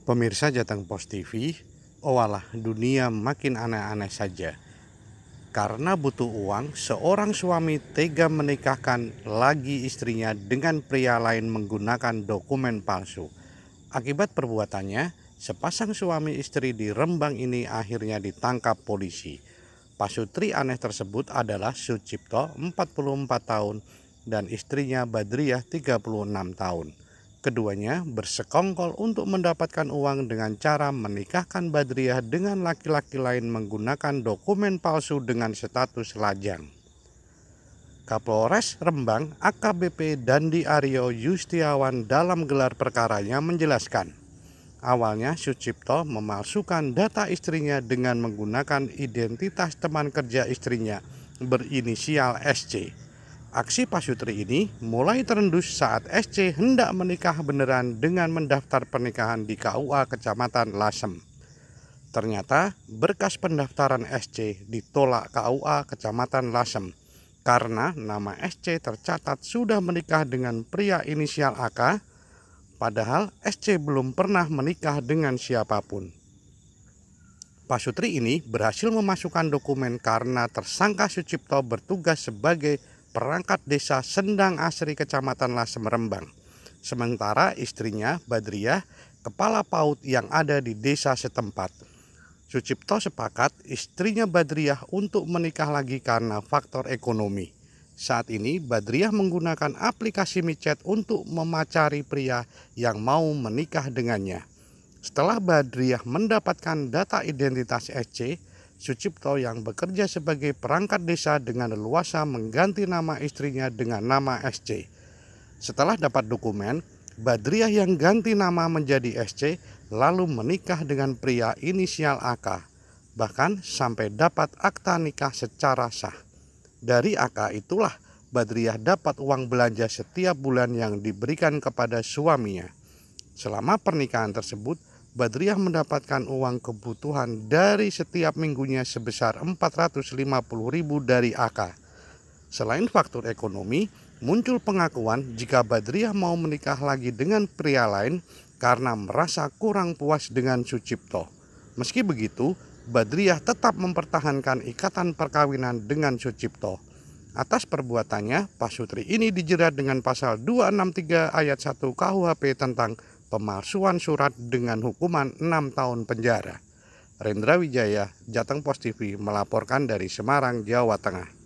Pemirsa Jateng Post TV, owalah oh dunia makin aneh-aneh saja. Karena butuh uang, seorang suami tega menikahkan lagi istrinya dengan pria lain menggunakan dokumen palsu. Akibat perbuatannya, sepasang suami istri di Rembang ini akhirnya ditangkap polisi. Pasutri aneh tersebut adalah Sucipto 44 tahun dan istrinya Badriah 36 tahun. Keduanya bersekongkol untuk mendapatkan uang dengan cara menikahkan Badriah dengan laki-laki lain menggunakan dokumen palsu dengan status lajang. Kapolres Rembang AKBP Dandi Aryo Yustiawan dalam gelar perkaranya menjelaskan, awalnya Sucipto memalsukan data istrinya dengan menggunakan identitas teman kerja istrinya berinisial SC. Aksi pasutri ini mulai terendus saat SC hendak menikah beneran dengan mendaftar pernikahan di KUA Kecamatan Lasem. Ternyata berkas pendaftaran SC ditolak KUA Kecamatan Lasem karena nama SC tercatat sudah menikah dengan pria inisial AK, padahal SC belum pernah menikah dengan siapapun. Pasutri ini berhasil memasukkan dokumen karena tersangka Sucipto bertugas sebagai perangkat desa Sendang Asri Kecamatan Lasem Rembang. Sementara istrinya Badriah, kepala PAUD yang ada di desa setempat. Sucipto sepakat istrinya Badriah untuk menikah lagi karena faktor ekonomi. Saat ini Badriah menggunakan aplikasi micet untuk memacari pria yang mau menikah dengannya. Setelah Badriah mendapatkan data identitas SC, Sucipto yang bekerja sebagai perangkat desa dengan leluasa mengganti nama istrinya dengan nama SC. Setelah dapat dokumen, Badriah yang ganti nama menjadi SC lalu menikah dengan pria inisial AK, bahkan sampai dapat akta nikah secara sah. Dari AK itulah Badriah dapat uang belanja setiap bulan yang diberikan kepada suaminya. Selama pernikahan tersebut, Badriah mendapatkan uang kebutuhan dari setiap minggunya sebesar 450.000 dari AK. Selain faktor ekonomi, muncul pengakuan jika Badriah mau menikah lagi dengan pria lain karena merasa kurang puas dengan Sucipto. Meski begitu, Badriah tetap mempertahankan ikatan perkawinan dengan Sucipto. Atas perbuatannya, Pak Sutri ini dijerat dengan pasal 263 ayat 1 KUHP tentang pemalsuan surat dengan hukuman 6 tahun penjara. Rendra Wijaya, Jateng Post TV melaporkan dari Semarang, Jawa Tengah.